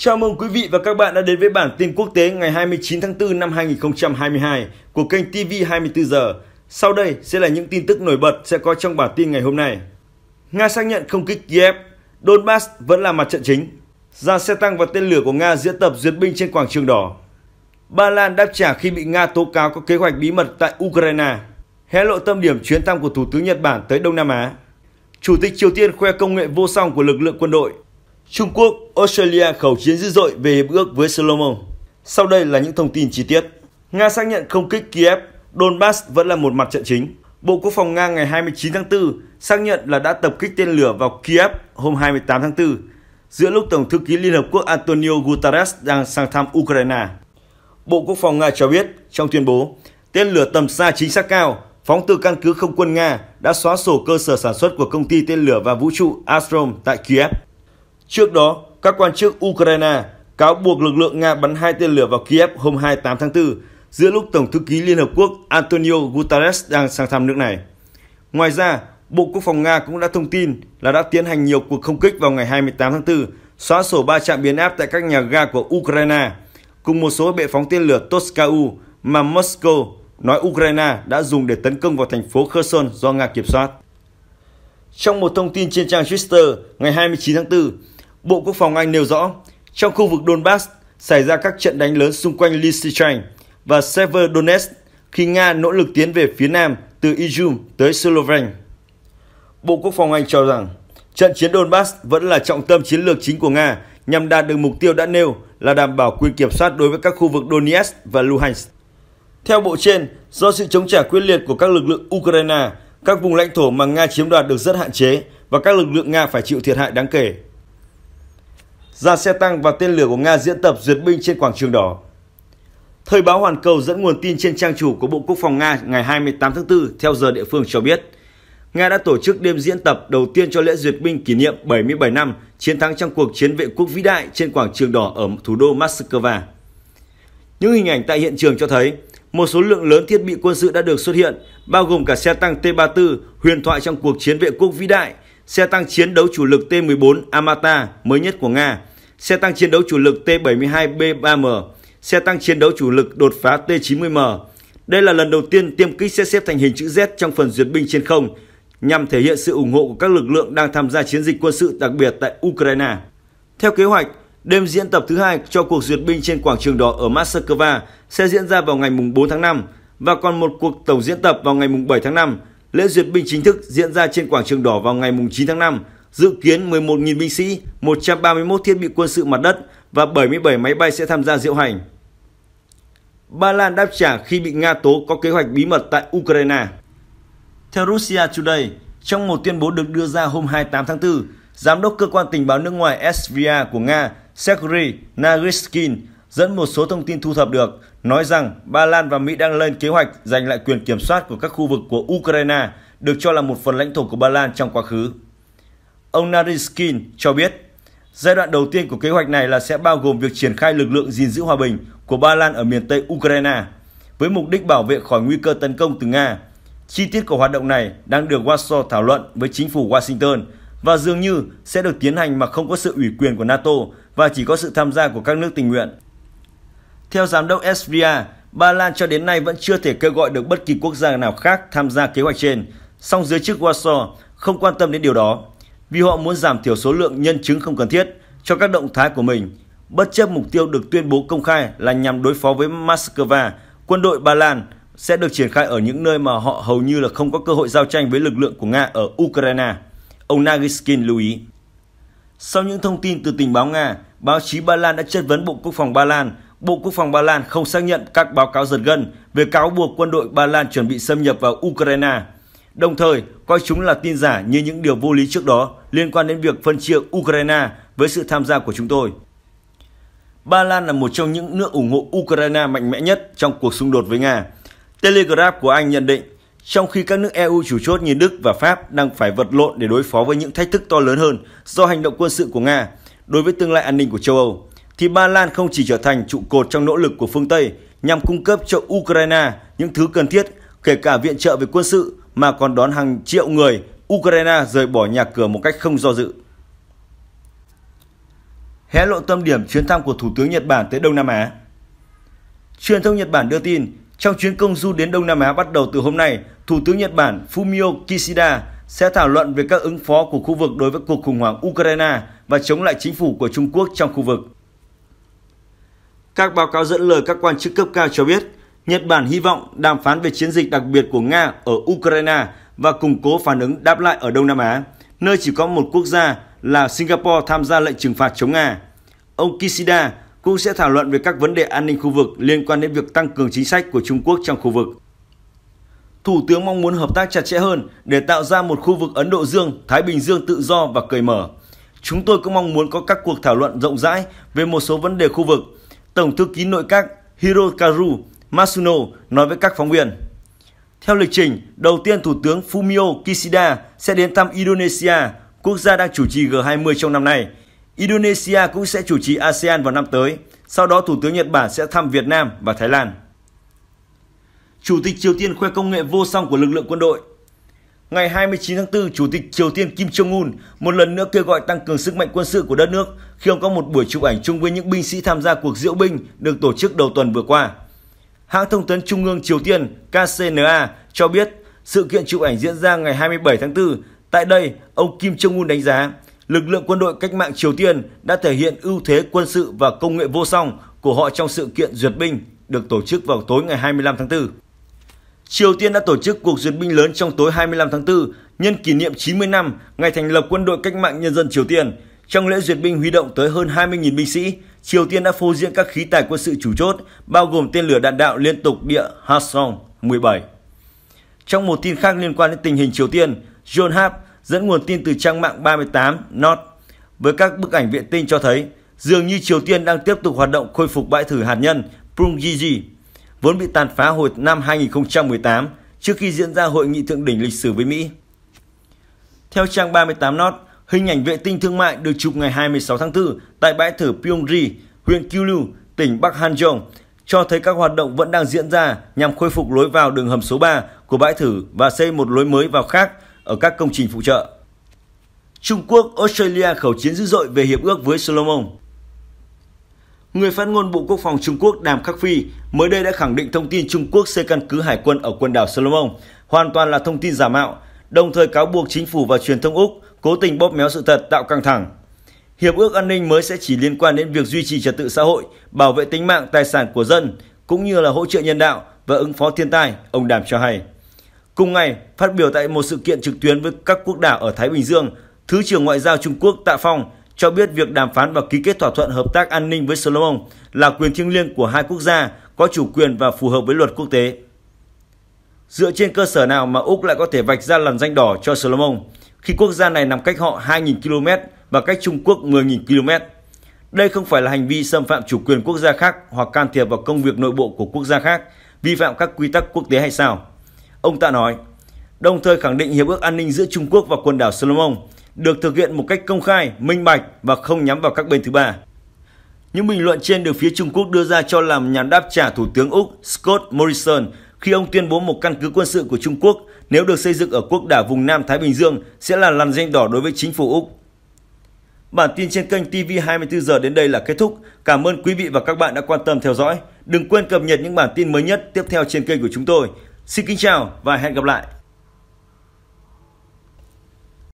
Chào mừng quý vị và các bạn đã đến với bản tin quốc tế ngày 29 tháng 4 năm 2022 của kênh TV 24 giờ. Sau đây sẽ là những tin tức nổi bật sẽ có trong bản tin ngày hôm nay. Nga xác nhận không kích Kiev, Donbass vẫn là mặt trận chính. Ra xe tăng và tên lửa của Nga diễn tập duyệt binh trên quảng trường đỏ. Ba Lan đáp trả khi bị Nga tố cáo có kế hoạch bí mật tại Ukraine. Hé lộ tâm điểm chuyến thăm của Thủ tướng Nhật Bản tới Đông Nam Á. Chủ tịch Triều Tiên khoe công nghệ vô song của lực lượng quân đội – Trung Quốc, Australia khẩu chiến dữ dội về hiệp ước với Solomon. Sau đây là những thông tin chi tiết. Nga xác nhận không kích Kiev, Donbass vẫn là một mặt trận chính. Bộ Quốc phòng Nga ngày 29 tháng 4 xác nhận là đã tập kích tên lửa vào Kiev hôm 28 tháng 4, giữa lúc Tổng thư ký Liên Hợp Quốc Antonio Guterres đang sang thăm Ukraine. Bộ Quốc phòng Nga cho biết trong tuyên bố, tên lửa tầm xa chính xác cao phóng từ căn cứ không quân Nga đã xóa sổ cơ sở sản xuất của công ty tên lửa và vũ trụ Astrom tại Kiev. Trước đó, các quan chức Ukraine cáo buộc lực lượng Nga bắn hai tên lửa vào Kiev hôm 28 tháng 4, giữa lúc Tổng thư ký Liên Hợp Quốc Antonio Guterres đang sang thăm nước này. Ngoài ra, Bộ Quốc phòng Nga cũng đã thông tin là đã tiến hành nhiều cuộc không kích vào ngày 28 tháng 4, xóa sổ 3 trạm biến áp tại các nhà ga của Ukraine, cùng một số bệ phóng tên lửa Toskau mà Moscow nói Ukraine đã dùng để tấn công vào thành phố Kherson do Nga kiểm soát. Trong một thông tin trên trang Twitter ngày 29 tháng 4, Bộ Quốc phòng Anh nêu rõ, trong khu vực Donbass xảy ra các trận đánh lớn xung quanh Lysychansk và Severodonetsk khi Nga nỗ lực tiến về phía nam từ Izum tới Slovenia. Bộ Quốc phòng Anh cho rằng trận chiến Donbass vẫn là trọng tâm chiến lược chính của Nga nhằm đạt được mục tiêu đã nêu là đảm bảo quyền kiểm soát đối với các khu vực Donetsk và Luhansk. Theo bộ trên, do sự chống trả quyết liệt của các lực lượng Ukraine, các vùng lãnh thổ mà Nga chiếm đoạt được rất hạn chế và các lực lượng Nga phải chịu thiệt hại đáng kể ra xe tăng và tên lửa của Nga diễn tập duyệt binh trên quảng trường đỏ. Thời báo Hoàn Cầu dẫn nguồn tin trên trang chủ của Bộ Quốc phòng Nga ngày 28 tháng 4 theo giờ địa phương cho biết, Nga đã tổ chức đêm diễn tập đầu tiên cho lễ duyệt binh kỷ niệm 77 năm chiến thắng trong cuộc chiến vệ quốc vĩ đại trên quảng trường đỏ ở thủ đô Moscow. Những hình ảnh tại hiện trường cho thấy, một số lượng lớn thiết bị quân sự đã được xuất hiện, bao gồm cả xe tăng T-34 huyền thoại trong cuộc chiến vệ quốc vĩ đại, xe tăng chiến đấu chủ lực T-14 Amata mới nhất của Nga xe tăng chiến đấu chủ lực T-72B3M, xe tăng chiến đấu chủ lực đột phá T-90M. Đây là lần đầu tiên tiêm kích sẽ xếp thành hình chữ Z trong phần duyệt binh trên không, nhằm thể hiện sự ủng hộ của các lực lượng đang tham gia chiến dịch quân sự đặc biệt tại Ukraine. Theo kế hoạch, đêm diễn tập thứ hai cho cuộc duyệt binh trên quảng trường đỏ ở Moscow sẽ diễn ra vào ngày 4 tháng 5 và còn một cuộc tổng diễn tập vào ngày 7 tháng 5. Lễ duyệt binh chính thức diễn ra trên quảng trường đỏ vào ngày 9 tháng 5 Dự kiến 11.000 binh sĩ, 131 thiết bị quân sự mặt đất và 77 máy bay sẽ tham gia diễu hành. Ba Lan đáp trả khi bị Nga tố có kế hoạch bí mật tại Ukraine. Theo Russia Today, trong một tuyên bố được đưa ra hôm 28 tháng 4, Giám đốc Cơ quan Tình báo nước ngoài SVA của Nga Sergei Naryshkin dẫn một số thông tin thu thập được, nói rằng Ba Lan và Mỹ đang lên kế hoạch giành lại quyền kiểm soát của các khu vực của Ukraine, được cho là một phần lãnh thổ của Ba Lan trong quá khứ. Ông Naryshkin cho biết, giai đoạn đầu tiên của kế hoạch này là sẽ bao gồm việc triển khai lực lượng gìn giữ hòa bình của Ba Lan ở miền Tây Ukraine với mục đích bảo vệ khỏi nguy cơ tấn công từ Nga. Chi tiết của hoạt động này đang được Warsaw thảo luận với chính phủ Washington và dường như sẽ được tiến hành mà không có sự ủy quyền của NATO và chỉ có sự tham gia của các nước tình nguyện. Theo giám đốc SVA, Ba Lan cho đến nay vẫn chưa thể kêu gọi được bất kỳ quốc gia nào khác tham gia kế hoạch trên, song giới chức Warsaw không quan tâm đến điều đó vì họ muốn giảm thiểu số lượng nhân chứng không cần thiết cho các động thái của mình, bất chấp mục tiêu được tuyên bố công khai là nhằm đối phó với Moscow, quân đội Ba Lan sẽ được triển khai ở những nơi mà họ hầu như là không có cơ hội giao tranh với lực lượng của Nga ở Ukraine. Ông Nagiskin lưu ý. Sau những thông tin từ tình báo Nga, báo chí Ba Lan đã chất vấn Bộ Quốc phòng Ba Lan. Bộ Quốc phòng Ba Lan không xác nhận các báo cáo giật gân về cáo buộc quân đội Ba Lan chuẩn bị xâm nhập vào Ukraine đồng thời coi chúng là tin giả như những điều vô lý trước đó liên quan đến việc phân chia Ukraine với sự tham gia của chúng tôi. Ba Lan là một trong những nước ủng hộ Ukraine mạnh mẽ nhất trong cuộc xung đột với Nga. Telegraph của Anh nhận định, trong khi các nước EU chủ chốt như Đức và Pháp đang phải vật lộn để đối phó với những thách thức to lớn hơn do hành động quân sự của Nga đối với tương lai an ninh của châu Âu, thì Ba Lan không chỉ trở thành trụ cột trong nỗ lực của phương Tây nhằm cung cấp cho Ukraine những thứ cần thiết, kể cả viện trợ về quân sự mà còn đón hàng triệu người Ukraine rời bỏ nhà cửa một cách không do dự. Hé lộ tâm điểm chuyến thăm của Thủ tướng Nhật Bản tới Đông Nam Á Truyền thông Nhật Bản đưa tin, trong chuyến công du đến Đông Nam Á bắt đầu từ hôm nay, Thủ tướng Nhật Bản Fumio Kishida sẽ thảo luận về các ứng phó của khu vực đối với cuộc khủng hoảng Ukraine và chống lại chính phủ của Trung Quốc trong khu vực. Các báo cáo dẫn lời các quan chức cấp cao cho biết, Nhật Bản hy vọng đàm phán về chiến dịch đặc biệt của Nga ở Ukraine và củng cố phản ứng đáp lại ở Đông Nam Á, nơi chỉ có một quốc gia là Singapore tham gia lệnh trừng phạt chống Nga. Ông Kishida cũng sẽ thảo luận về các vấn đề an ninh khu vực liên quan đến việc tăng cường chính sách của Trung Quốc trong khu vực. Thủ tướng mong muốn hợp tác chặt chẽ hơn để tạo ra một khu vực Ấn Độ Dương, Thái Bình Dương tự do và cởi mở. Chúng tôi cũng mong muốn có các cuộc thảo luận rộng rãi về một số vấn đề khu vực. Tổng thư ký nội các Hirokazu Masuno nói với các phóng viên. Theo lịch trình, đầu tiên Thủ tướng Fumio Kishida sẽ đến thăm Indonesia, quốc gia đang chủ trì G20 trong năm nay. Indonesia cũng sẽ chủ trì ASEAN vào năm tới. Sau đó Thủ tướng Nhật Bản sẽ thăm Việt Nam và Thái Lan. Chủ tịch Triều Tiên khoe công nghệ vô song của lực lượng quân đội Ngày 29 tháng 4, Chủ tịch Triều Tiên Kim Jong-un một lần nữa kêu gọi tăng cường sức mạnh quân sự của đất nước khi ông có một buổi chụp ảnh chung với những binh sĩ tham gia cuộc diễu binh được tổ chức đầu tuần vừa qua. Hãng thông tấn Trung ương Triều Tiên KCNA cho biết sự kiện chụp ảnh diễn ra ngày 27 tháng 4. Tại đây, ông Kim Jong-un đánh giá lực lượng quân đội cách mạng Triều Tiên đã thể hiện ưu thế quân sự và công nghệ vô song của họ trong sự kiện duyệt binh được tổ chức vào tối ngày 25 tháng 4. Triều Tiên đã tổ chức cuộc duyệt binh lớn trong tối 25 tháng 4 nhân kỷ niệm 90 năm ngày thành lập Quân đội Cách mạng Nhân dân Triều Tiên. Trong lễ duyệt binh huy động tới hơn 20.000 binh sĩ, Triều Tiên đã phô diễn các khí tài quân sự chủ chốt, bao gồm tên lửa đạn đạo liên tục địa Hwasong-17. Trong một tin khác liên quan đến tình hình Triều Tiên, John Hap dẫn nguồn tin từ trang mạng 38 North với các bức ảnh vệ tinh cho thấy dường như Triều Tiên đang tiếp tục hoạt động khôi phục bãi thử hạt nhân punggye vốn bị tàn phá hồi năm 2018 trước khi diễn ra hội nghị thượng đỉnh lịch sử với Mỹ. Theo trang 38 North, Hình ảnh vệ tinh thương mại được chụp ngày 26 tháng 4 tại bãi thử Pyongri, huyện Kyulu, tỉnh Bắc Hanjong, cho thấy các hoạt động vẫn đang diễn ra nhằm khôi phục lối vào đường hầm số 3 của bãi thử và xây một lối mới vào khác ở các công trình phụ trợ. Trung Quốc, Australia khẩu chiến dữ dội về hiệp ước với Solomon. Người phát ngôn Bộ Quốc phòng Trung Quốc Đàm Khắc Phi mới đây đã khẳng định thông tin Trung Quốc xây căn cứ hải quân ở quần đảo Solomon hoàn toàn là thông tin giả mạo, đồng thời cáo buộc chính phủ và truyền thông Úc cố tình bóp méo sự thật tạo căng thẳng. Hiệp ước an ninh mới sẽ chỉ liên quan đến việc duy trì trật tự xã hội, bảo vệ tính mạng tài sản của dân cũng như là hỗ trợ nhân đạo và ứng phó thiên tai, ông Đàm cho hay. Cùng ngày, phát biểu tại một sự kiện trực tuyến với các quốc đảo ở Thái Bình Dương, Thứ trưởng Ngoại giao Trung Quốc Tạ Phong cho biết việc đàm phán và ký kết thỏa thuận hợp tác an ninh với Solomon là quyền thiêng liêng của hai quốc gia có chủ quyền và phù hợp với luật quốc tế. Dựa trên cơ sở nào mà Úc lại có thể vạch ra làn danh đỏ cho Solomon? khi quốc gia này nằm cách họ 2.000 km và cách Trung Quốc 10.000 km. Đây không phải là hành vi xâm phạm chủ quyền quốc gia khác hoặc can thiệp vào công việc nội bộ của quốc gia khác, vi phạm các quy tắc quốc tế hay sao? Ông Tạ nói, đồng thời khẳng định hiệp ước an ninh giữa Trung Quốc và quần đảo Solomon được thực hiện một cách công khai, minh bạch và không nhắm vào các bên thứ ba. Những bình luận trên được phía Trung Quốc đưa ra cho làm nhằm đáp trả Thủ tướng Úc Scott Morrison khi ông tuyên bố một căn cứ quân sự của Trung Quốc nếu được xây dựng ở quốc đảo vùng Nam Thái Bình Dương sẽ là lằn danh đỏ đối với chính phủ Úc. Bản tin trên kênh TV 24 giờ đến đây là kết thúc. Cảm ơn quý vị và các bạn đã quan tâm theo dõi. Đừng quên cập nhật những bản tin mới nhất tiếp theo trên kênh của chúng tôi. Xin kính chào và hẹn gặp lại.